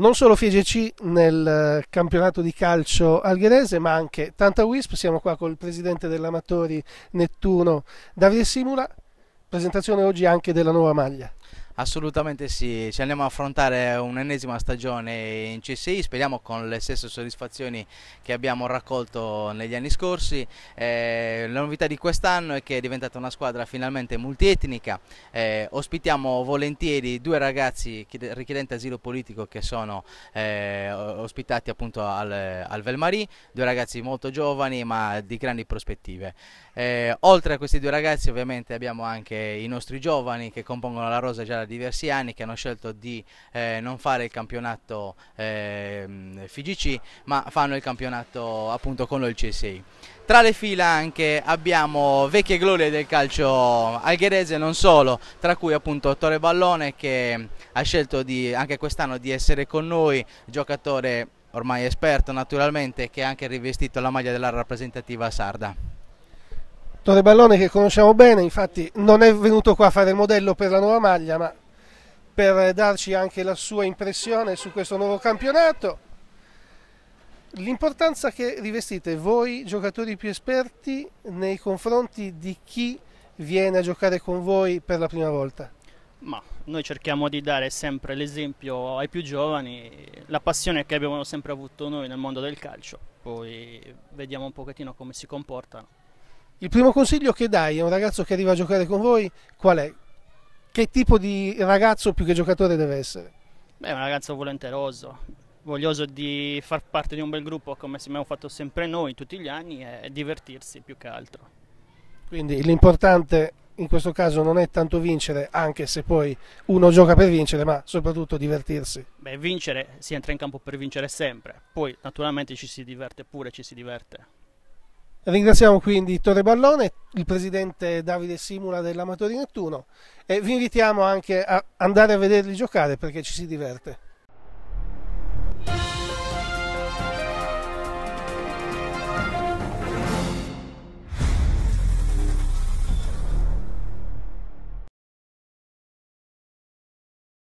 non solo FGC nel eh, campionato di calcio algherese, ma anche Tanta Wisp. Siamo qua col presidente dell'Amatori Nettuno Davide Simula. Presentazione oggi anche della nuova maglia. Assolutamente sì, ci andiamo a affrontare un'ennesima stagione in CSI, speriamo con le stesse soddisfazioni che abbiamo raccolto negli anni scorsi. Eh, la novità di quest'anno è che è diventata una squadra finalmente multietnica, eh, ospitiamo volentieri due ragazzi richiedenti asilo politico che sono eh, ospitati appunto al, al Velmarie, due ragazzi molto giovani ma di grandi prospettive. Eh, oltre a questi due ragazzi ovviamente abbiamo anche i nostri giovani che compongono la rosa già diversi anni che hanno scelto di eh, non fare il campionato eh, FGC ma fanno il campionato appunto con il CSI. Tra le fila anche abbiamo vecchie glorie del calcio algherese, non solo, tra cui appunto Torre Ballone che ha scelto di, anche quest'anno di essere con noi, giocatore ormai esperto naturalmente che ha anche rivestito la maglia della rappresentativa sarda. Torre Ballone che conosciamo bene, infatti non è venuto qua a fare il modello per la nuova maglia, ma per darci anche la sua impressione su questo nuovo campionato. L'importanza che rivestite voi giocatori più esperti nei confronti di chi viene a giocare con voi per la prima volta? Ma noi cerchiamo di dare sempre l'esempio ai più giovani, la passione che abbiamo sempre avuto noi nel mondo del calcio, poi vediamo un pochettino come si comportano. Il primo consiglio che dai a un ragazzo che arriva a giocare con voi qual è? che tipo di ragazzo più che giocatore deve essere? Beh, un ragazzo volenteroso, voglioso di far parte di un bel gruppo come abbiamo fatto sempre noi tutti gli anni e divertirsi più che altro. Quindi l'importante in questo caso non è tanto vincere, anche se poi uno gioca per vincere, ma soprattutto divertirsi. Beh, vincere si entra in campo per vincere sempre, poi naturalmente ci si diverte pure, ci si diverte. Ringraziamo quindi Torre Ballone, il presidente Davide Simula dell'Amatori Nettuno e vi invitiamo anche a andare a vederli giocare perché ci si diverte.